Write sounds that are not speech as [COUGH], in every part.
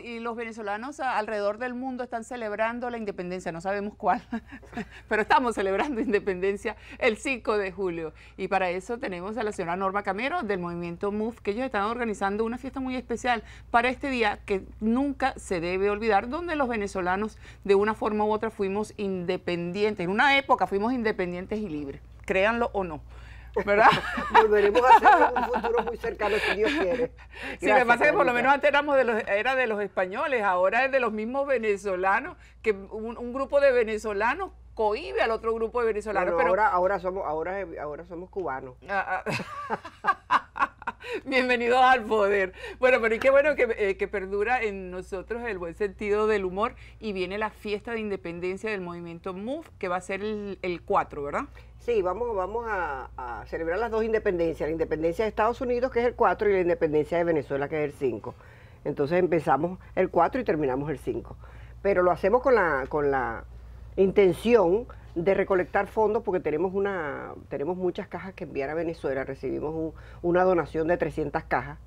y los venezolanos alrededor del mundo están celebrando la independencia, no sabemos cuál, [LAUGHS] pero estamos celebrando independencia el 5 de julio. Y para eso tenemos a la señora Norma Camero del movimiento MUF, que ellos están organizando una fiesta muy especial para este día que nunca se debe olvidar, donde los venezolanos de una forma u otra fuimos independientes. En una época fuimos independientes y libres, créanlo o no. ¿verdad? Volveremos [LAUGHS] a hacerlo en un futuro muy cercano, si Dios quiere. si sí, me pasa que por lo menos antes éramos de los, era de los españoles, ahora es de los mismos venezolanos, que un, grupo de venezolanos cohibe al otro grupo de venezolanos. pero ahora, ahora somos, ahora, ahora somos cubanos. Ah, ah. [LAUGHS] Bienvenidos al poder. Bueno, pero y qué bueno eh, que, perdura en nosotros el buen sentido del humor y viene la fiesta de independencia del movimiento MOVE, que va a ser el, 4, ¿verdad? Sí, vamos, a, celebrar las dos independencias, la independencia de Estados Unidos, que es el 4, y la independencia de Venezuela, que es el 5. Entonces empezamos el 4 y terminamos el 5. Pero lo hacemos con la, con la intención de recolectar fondos porque tenemos, una, tenemos muchas cajas que enviar a Venezuela. Recibimos una donación de 300 cajas.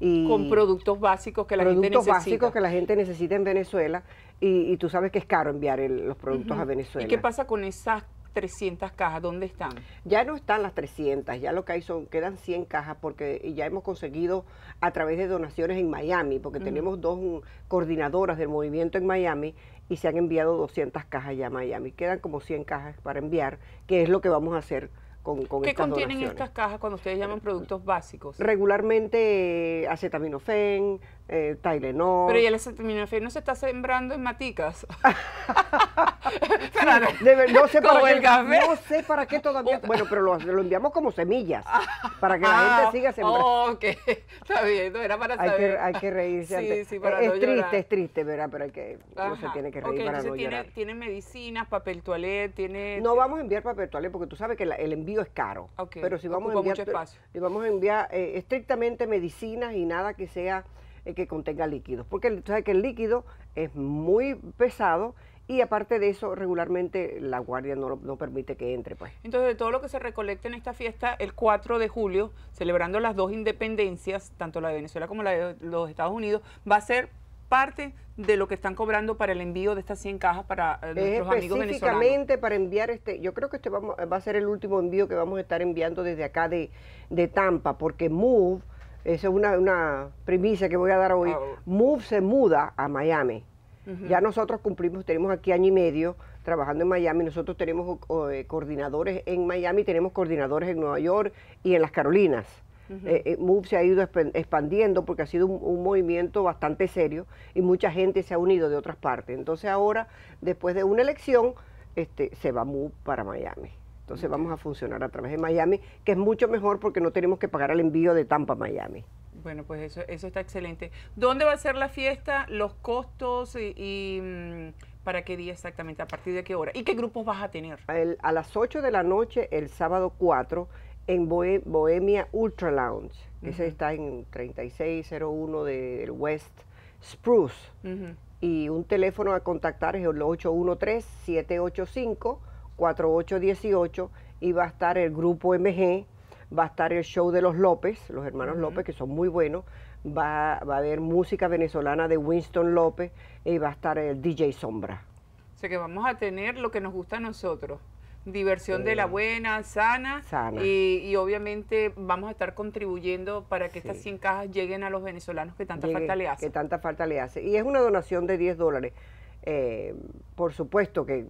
Y con productos básicos que la gente necesita. Productos básicos que la gente necesita en Venezuela y, tú sabes que es caro enviar los productos a Venezuela. ¿Y qué pasa con esas 300 cajas, ¿dónde están? Ya no están las 300, ya lo que hay son, quedan 100 cajas porque ya hemos conseguido a través de donaciones en Miami, porque tenemos dos coordinadoras del movimiento en Miami y se han enviado 200 cajas ya a Miami. Quedan como 100 cajas para enviar, que es lo que vamos a hacer con, con ¿Qué contienen estas cajas cuando ustedes llaman productos básicos? Regularmente acetaminofén, eh, Tylenol. Pero ya el acetaminofén no se está sembrando en maticas. Claro. [LAUGHS] no, sé para qué, todavía. bueno, pero lo, enviamos como semillas para que la ah, gente siga sembrando. ok. [LAUGHS] Está bien, no era para hay saber. Que, hay que reírse. Sí, antes. Sí, para es, es triste, es triste, ¿verdad? Pero hay que, no se tiene que reír para no tiene, medicinas, papel toalet, tiene... No vamos a enviar papel toalet porque tú sabes que el envío es caro. Ok, Pero si vamos a enviar... Mucho espacio. Y vamos a enviar eh, estrictamente medicinas y nada que sea... Eh, que contenga líquidos, porque el, que el líquido es muy pesado y aparte de eso, regularmente la guardia no, no, permite que entre. Pues. Entonces, de todo lo que se recolecte en esta fiesta, el 4 de julio, celebrando las dos independencias, tanto la de Venezuela como la de los Estados Unidos, va a ser parte de lo que están cobrando para el envío de estas 100 cajas para eh, nuestros amigos venezolanos. Específicamente para enviar este, yo creo que este vamos, va a ser el último envío que vamos a estar enviando desde acá de, de Tampa, porque MOVE esa es una, premisa que voy a dar hoy. Ah, Move se muda a Miami. Ya nosotros cumplimos, tenemos aquí año y medio trabajando en Miami. Nosotros tenemos eh, coordinadores en Miami, tenemos coordinadores en Nueva York y en las Carolinas. Eh, eh, MOVE se ha ido expandiendo porque ha sido un, movimiento bastante serio y mucha gente se ha unido de otras partes. Entonces ahora, después de una elección, este, se va MOVE para Miami. Entonces vamos a funcionar a través de Miami, que es mucho mejor porque no tenemos que pagar el envío de Tampa a Miami. Bueno, pues eso, eso está excelente. ¿Dónde va a ser la fiesta? ¿Los costos y, mm, para qué día exactamente? ¿A partir de qué hora? ¿Y qué grupos vas a tener? a las 8 de la noche, el sábado 4, en Bohemia Ultra Lounge, que ese está en 3601 del West Spruce. Y un teléfono a contactar es el 813 785 4818 y va a estar el grupo MG, va a estar el show de los López, los hermanos López, que son muy buenos, va, a haber música venezolana de Winston López y va a estar el DJ Sombra. O sea que vamos a tener lo que nos gusta a nosotros. Diversión de la buena, sana, sana. Y, obviamente vamos a estar contribuyendo para que estas 100 cajas lleguen a los venezolanos que tanta falta le hace. Que tanta falta le hace. Y es una donación de 10 dólares. Eh, por supuesto que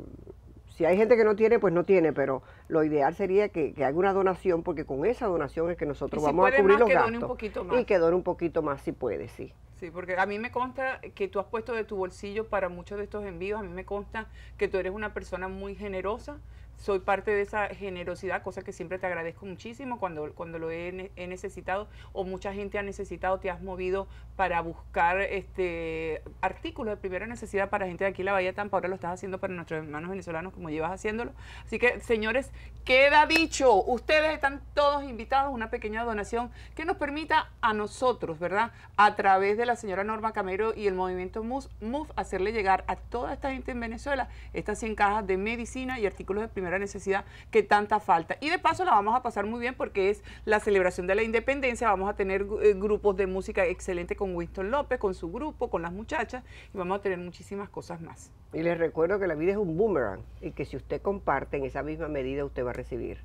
si hay gente que no tiene, pues no tiene, pero lo ideal sería que, que haga una donación, porque con esa donación es que nosotros vamos a cubrir los que un poquito más. Y que done un poquito más si puede, sí. Sí, porque a mí me consta que tú has puesto de tu bolsillo para muchos de estos envíos, a mí me consta que tú eres una persona muy generosa soy parte de esa generosidad, cosa que siempre te agradezco muchísimo cuando, cuando lo he, necesitado o mucha gente ha necesitado, te has movido para buscar este artículos de primera necesidad para gente de aquí la Bahía de Tampa, ahora lo estás haciendo para nuestros hermanos venezolanos como llevas haciéndolo. Así que, señores, queda dicho, ustedes están todos invitados a una pequeña donación que nos permita a nosotros, ¿verdad? A través de la señora Norma Camero y el movimiento MUF, hacerle llegar a toda esta gente en Venezuela estas 100 cajas de medicina y artículos de primera necesidad que tanta falta. Y de paso la vamos a pasar muy bien porque es la celebración de la independencia, vamos a tener eh, grupos de música excelente con Winston López, con su grupo, con las muchachas y vamos a tener muchísimas cosas más. Y les recuerdo que la vida es un boomerang y que si usted comparte en esa misma medida usted va a recibir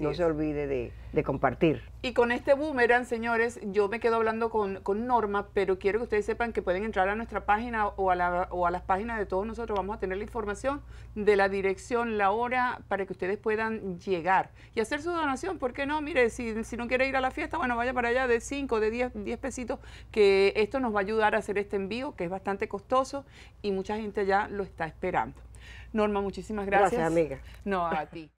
no se olvide de, compartir. Y con este boomerang, señores, yo me quedo hablando con, Norma, pero quiero que ustedes sepan que pueden entrar a nuestra página o a, las páginas de todos nosotros. Vamos a tener la información de la dirección, la hora, para que ustedes puedan llegar y hacer su donación. ¿Por qué no? Mire, si, no quiere ir a la fiesta, bueno, vaya para allá de 5, de 10, 10 pesitos, que esto nos va a ayudar a hacer este envío, que es bastante costoso y mucha gente ya lo está esperando. Norma, muchísimas gracias. Gracias, amiga. No, a ti.